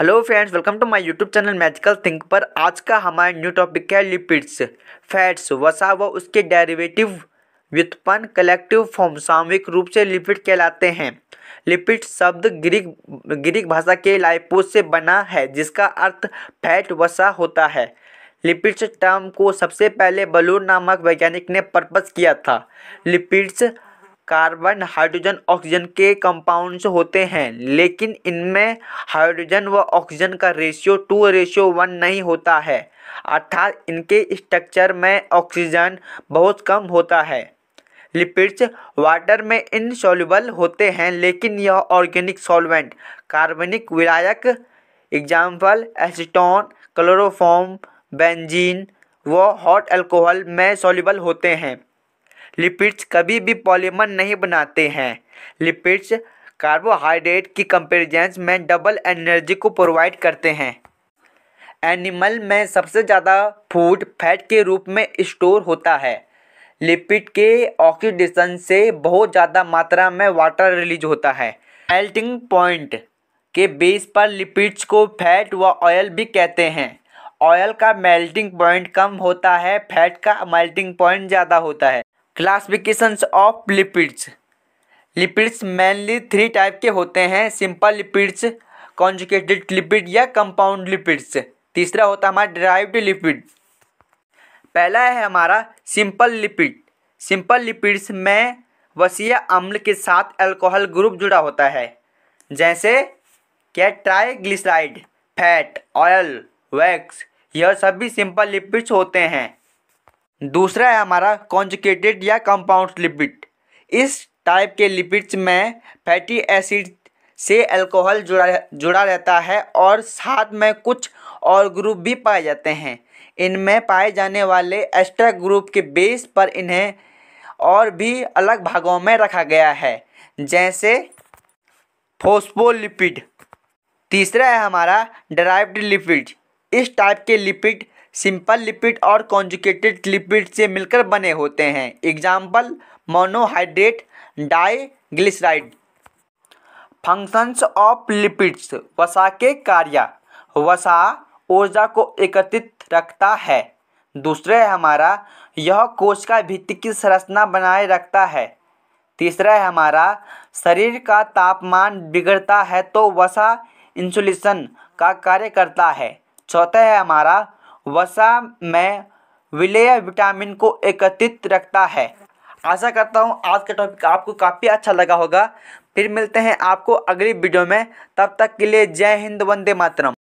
hello friends welcome to my YouTube channel magical think पर आज का हमारा न्यू टॉपिक है लिपिड्स फैट्स वसा व उसके डेरिवेटिव व्युत्पन्न कलेक्टिव फॉर्म सामूहिक रूप से लिपिड कहलाते हैं लिपिड शब्द ग्रीक ग्रीक भाषा के लाइपोस से बना है जिसका अर्थ फैट वसा होता है लिपिड्स टर्म को सबसे पहले बलूर नामक वैज्ञानिक ने पर्पज किया था लिपिड्स कार्बन हाइड्रोजन ऑक्सीजन के कंपाउंड्स होते हैं लेकिन इनमें हाइड्रोजन व ऑक्सीजन का रेशियो टू रेशियो वन नहीं होता है अर्थात इनके स्ट्रक्चर में ऑक्सीजन बहुत कम होता है लिपिड्स वाटर में इनसॉल्युबल होते हैं लेकिन यह ऑर्गेनिक सॉल्वेंट कार्बनिक विलायक एग्जाम्पल एसिटोन क्लोरोफॉम बेंजीन व हॉट एल्कोहल में सॉल्युबल होते हैं लिपिड्स कभी भी पॉलीमर नहीं बनाते हैं लिपिड्स कार्बोहाइड्रेट की कंपेरिजन में डबल एनर्जी को प्रोवाइड करते हैं एनिमल में सबसे ज़्यादा फूड फैट के रूप में स्टोर होता है लिपिड के ऑक्सीडेशन से बहुत ज़्यादा मात्रा में वाटर रिलीज होता है मेल्टिंग पॉइंट के बेस पर लिपिड्स को फैट व ऑयल भी कहते हैं ऑयल का मेल्टिंग पॉइंट कम होता है फैट का मेल्टिंग पॉइंट ज़्यादा होता है classification of lipids lipids mainly three type के होते हैं सिंपल लिपिड्स कॉन्जुकेटेड लिपिड या कंपाउंड लिपिड्स तीसरा होता है हमारा ड्राइव्ड लिपिड पहला है हमारा सिंपल लिपिड सिंपल लिपिड्स में वसीय अम्ल के साथ अल्कोहल ग्रुप जुड़ा होता है जैसे क्या ट्राइग्लिसराइड फैट ऑयल वैक्स यह सभी सिंपल लिपिड्स होते हैं दूसरा है हमारा कॉन्जुकेटेड या कंपाउंड लिपिड इस टाइप के लिपिड्स में फैटी एसिड से अल्कोहल जुड़ा जुड़ा रहता है और साथ में कुछ और ग्रुप भी पाए जाते हैं इनमें पाए जाने वाले एक्स्ट्रा ग्रुप के बेस पर इन्हें और भी अलग भागों में रखा गया है जैसे फोस्फोलिपिड तीसरा है हमारा डराइव्ड लिपिड इस टाइप के लिपिड सिंपल लिपिड और कॉन्जुकेटेड लिपिड से मिलकर बने होते हैं example monohydrate diglyceride functions of lipids वसा के कार्य वसा ऊर्जा को एकत्रित रखता है दूसरा है हमारा यह कोश का भित्ति की संरचना बनाए रखता है तीसरा है हमारा शरीर का तापमान बिगड़ता है तो वसा इंसुलेशन का कार्य करता है चौथा है हमारा वसा में विलेय विटामिन को एकत्रित रखता है आशा करता हूँ आज का टॉपिक आपको काफ़ी अच्छा लगा होगा फिर मिलते हैं आपको अगली वीडियो में तब तक के लिए जय हिंद वंदे मातरम